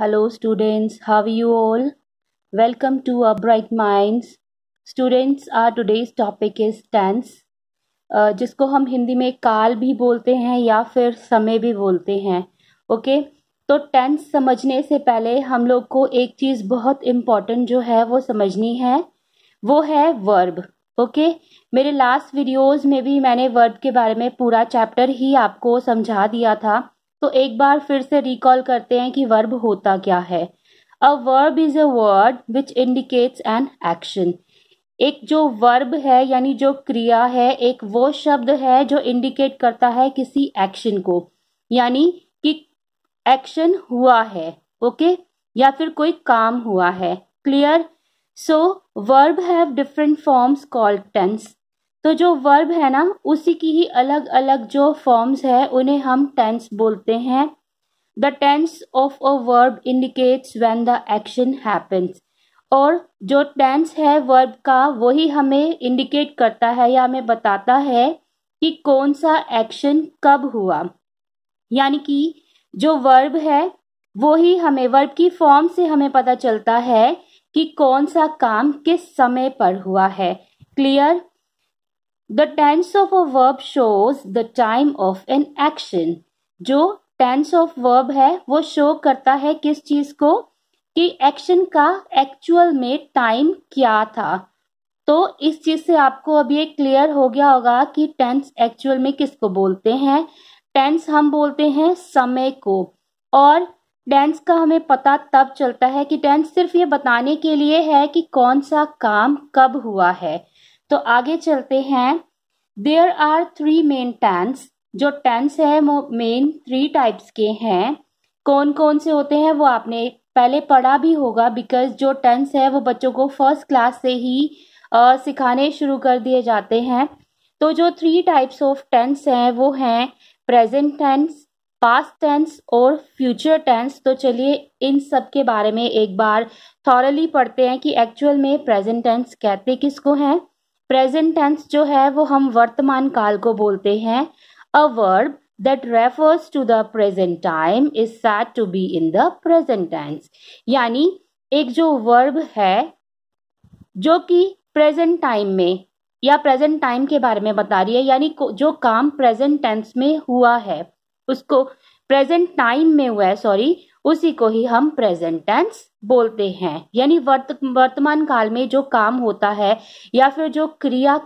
Hello students, how are you all? Welcome to our Bright Minds. Students, our today's topic is tense. Uh, जिसको हम हिंदी में काल भी बोलते हैं या फिर समय भी बोलते हैं ओके okay? तो टेंस समझने से पहले हम लोग को एक चीज़ बहुत इम्पॉर्टेंट जो है वो समझनी है वो है वर्ब ओके okay? मेरे लास्ट वीडियोस में भी मैंने वर्ब के बारे में पूरा चैप्टर ही आपको समझा दिया था तो एक बार फिर से रिकॉल करते हैं कि वर्ब होता क्या है a verb is a word which indicates an action एक जो वर्ब है यानी जो क्रिया है एक वो शब्द है जो इंडिकेट करता है किसी एक्शन को यानी कि एक्शन हुआ है ओके okay? या फिर कोई काम हुआ है clear so verb have different forms called tense तो जो वर्ब है ना उसी की ही अलग अलग जो फॉर्म्स है उन्हें हम टेंस बोलते हैं the tense of a verb indicates when the action happens और जो टेंस है वर्ब का वही हमें इंडिकेट करता है या हमें बताता है कि कौन सा एक्शन कब हुआ यानी कि जो वर्ब है वही हमें वर्ब की फॉर्म से हमें पता चलता है कि कौन सा काम किस समय पर हुआ है clear the tense of a verb shows the time of an action जो टेंस ऑफ वर्ब है वो शो करता है किस चीज को कि एक्शन का एक्चुअल में टाइम क्या था तो इस चीज से आपको अब ये क्लियर हो गया होगा कि टेंस एक्चुअल में किसको बोलते हैं टेंस हम बोलते हैं समय को और टेंस का हमें पता तब चलता है कि टेंस सिर्फ ये बताने के लिए है कि कौन सा काम कब हुआ है तो आगे चलते हैं there are three main tense जो टेंस है वो मेन थ्री टाइप्स के हैं कौन कौन से होते हैं वो आपने पहले पढ़ा भी होगा बिकॉज जो टेंस है वो बच्चों को फर्स्ट क्लास से ही आ, सिखाने शुरू कर दिए जाते हैं तो जो थ्री टाइप्स ऑफ टेंस हैं वो हैं प्रेजेंट टेंस पास्ट टेंस और फ्यूचर टेंस तो चलिए इन सब के बारे में एक बार थॉरली पढ़ते हैं कि एक्चुअल में प्रेजेंट टेंस कहते किसको हैं प्रेजेंट टेंस जो है वो हम वर्तमान काल को बोलते हैं a verb that refers to the present time is said to be in the present tense यानी एक जो वर्ब है जो कि प्रेजेंट टाइम में या प्रेजेंट टाइम के बारे में बता रही है यानी जो काम प्रेजेंट टेंस में हुआ है उसको प्रेजेंट टाइम में हुआ है सॉरी उसी को ही हम प्रेजेंट टेंस बोलते हैं यानी वर्त, वर्तमान काल में जो काम होता है या फिर जो क्रिया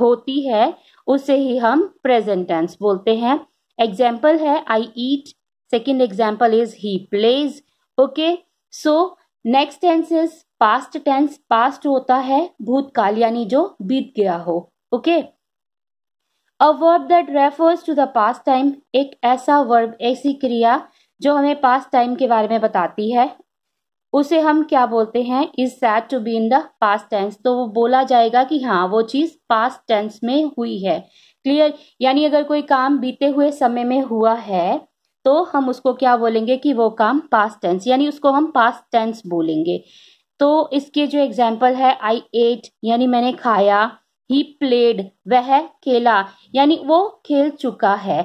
होती है उसे ही हम प्रेजेंट टेंस बोलते हैं एग्जाम्पल है I eat second example is he plays okay so next tense is past tense past होता है भूतकाल यानी जो बीत गया हो okay a verb that refers to the past time एक ऐसा वर्ब ऐसी क्रिया जो हमें पास टाइम के बारे में बताती है उसे हम क्या बोलते हैं is said to be in the past tense तो वो बोला जाएगा कि हाँ वो चीज़ पास टेंस में हुई है क्लियर यानी अगर कोई काम बीते हुए समय में हुआ है तो हम उसको क्या बोलेंगे कि वो काम पास टेंस यानी उसको हम पास टेंस बोलेंगे तो इसके जो एग्जाम्पल है आई एट यानी मैंने खाया ही प्लेड वह खेला यानी वो खेल चुका है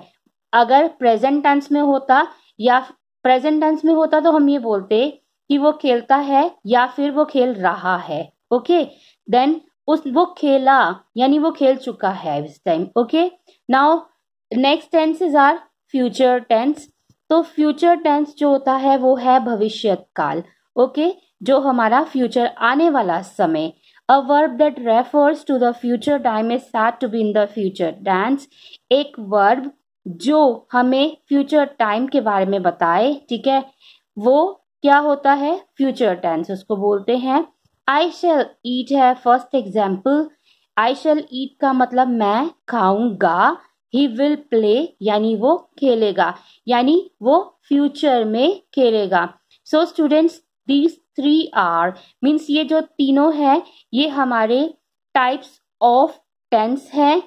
अगर प्रेजेंट टेंस में होता या प्रेजेंट टेंस में होता तो हम ये बोलते कि वो खेलता है या फिर वो खेल रहा है ओके देन उस वो खेला यानी वो खेल चुका है इस time okay now next is our future tense तो फ्यूचर टेंस जो होता है वो है भविष्य काल ओके okay? जो हमारा फ्यूचर आने वाला समय a verb that refers to the future time is said to be in the future tense एक वर्ब जो हमें फ्यूचर टाइम के बारे में बताए ठीक है वो क्या होता है फ्यूचर टेंस उसको बोलते हैं आई शेल ईट है first example I shall eat का मतलब मैं खाऊंगा ही विल प्ले यानी वो खेलेगा यानी वो फ्यूचर में खेलेगा so students these three are means ये जो तीनों है ये हमारे टाइप्स ऑफ टेंस हैं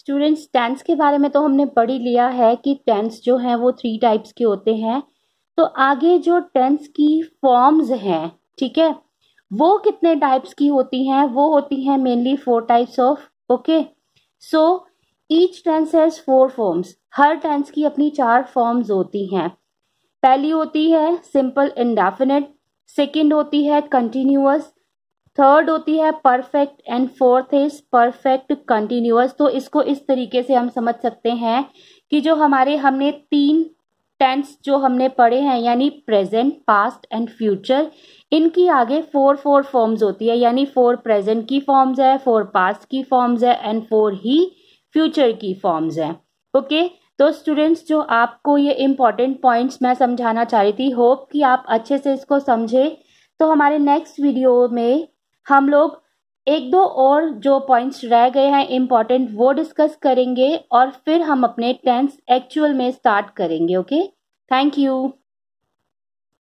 स्टूडेंट्स टेंस के बारे में तो हमने पढ़ी लिया है कि टेंस जो हैं वो थ्री टाइप्स के होते हैं तो आगे जो टेंस की फॉर्म्स हैं ठीक है वो कितने टाइप्स की होती हैं वो होती हैं mainly four types of okay so each tense has four forms हर टेंस की अपनी चार फॉर्म्स होती हैं पहली होती है सिंपल इंडेफिनेट सेकंड होती है कंटिन्यूस थर्ड होती है perfect and fourth is perfect continuous तो इसको इस तरीके से हम समझ सकते हैं कि जो हमारे हमने तीन टेंस जो हमने पढ़े हैं यानी प्रेजेंट पास्ट एंड फ्यूचर इनकी आगे फोर फोर फॉर्म्स होती है यानी फोर प्रेजेंट की फॉर्म्स है फोर पास्ट की फॉर्म्स है एंड फोर ही फ्यूचर की फॉर्म्स हैं ओके तो स्टूडेंट्स जो आपको ये इम्पॉर्टेंट पॉइंट्स मैं समझाना चाह रही थी होप कि आप अच्छे से इसको समझे तो हमारे नेक्स्ट वीडियो में हम लोग एक दो और जो पॉइंट्स रह गए हैं इम्पॉर्टेंट वो डिस्कस करेंगे और फिर हम अपने टेंस एक्चुअल में स्टार्ट करेंगे ओके थैंक यू